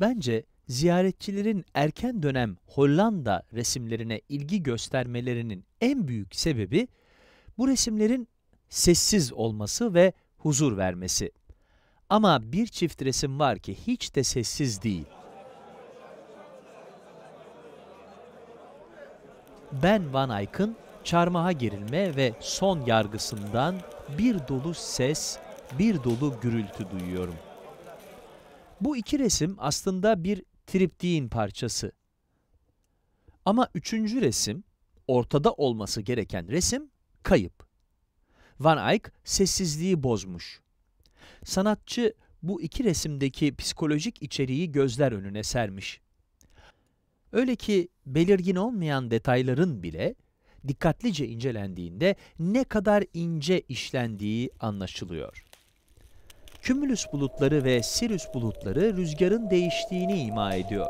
Bence ziyaretçilerin erken dönem Hollanda resimlerine ilgi göstermelerinin en büyük sebebi bu resimlerin sessiz olması ve huzur vermesi. Ama bir çift resim var ki hiç de sessiz değil. Ben Van Eyck'ın çarmıha girilme ve son yargısından bir dolu ses, bir dolu gürültü duyuyorum. Bu iki resim aslında bir triptiğin parçası. Ama üçüncü resim, ortada olması gereken resim, kayıp. Van Eyck sessizliği bozmuş. Sanatçı bu iki resimdeki psikolojik içeriği gözler önüne sermiş. Öyle ki belirgin olmayan detayların bile dikkatlice incelendiğinde ne kadar ince işlendiği anlaşılıyor kümülüs bulutları ve sirüs bulutları rüzgarın değiştiğini ima ediyor.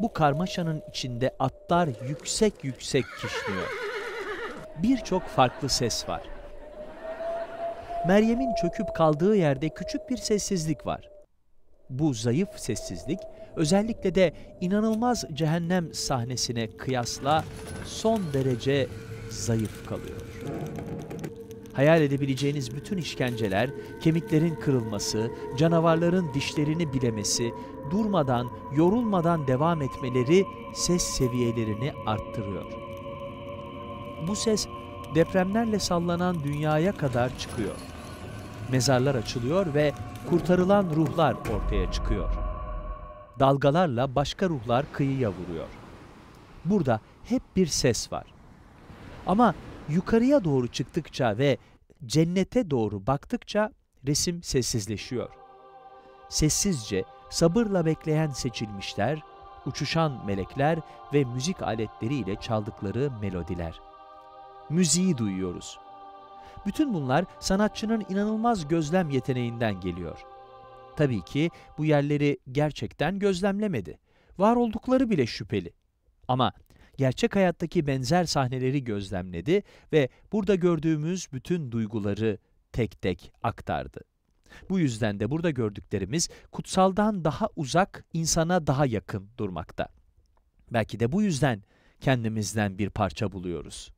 Bu karmaşanın içinde atlar yüksek yüksek kişniyor. Birçok farklı ses var. Meryem'in çöküp kaldığı yerde küçük bir sessizlik var. Bu zayıf sessizlik özellikle de inanılmaz cehennem sahnesine kıyasla son derece zayıf kalıyor hayal edebileceğiniz bütün işkenceler, kemiklerin kırılması, canavarların dişlerini bilemesi, durmadan, yorulmadan devam etmeleri ses seviyelerini arttırıyor. Bu ses depremlerle sallanan dünyaya kadar çıkıyor. Mezarlar açılıyor ve kurtarılan ruhlar ortaya çıkıyor. Dalgalarla başka ruhlar kıyıya vuruyor. Burada hep bir ses var. Ama yukarıya doğru çıktıkça ve cennete doğru baktıkça resim sessizleşiyor. Sessizce sabırla bekleyen seçilmişler, uçuşan melekler ve müzik aletleriyle çaldıkları melodiler. Müziği duyuyoruz. Bütün bunlar sanatçının inanılmaz gözlem yeteneğinden geliyor. Tabii ki bu yerleri gerçekten gözlemlemedi. Var oldukları bile şüpheli. Ama gerçek hayattaki benzer sahneleri gözlemledi ve burada gördüğümüz bütün duyguları tek tek aktardı. Bu yüzden de burada gördüklerimiz kutsaldan daha uzak, insana daha yakın durmakta. Belki de bu yüzden kendimizden bir parça buluyoruz.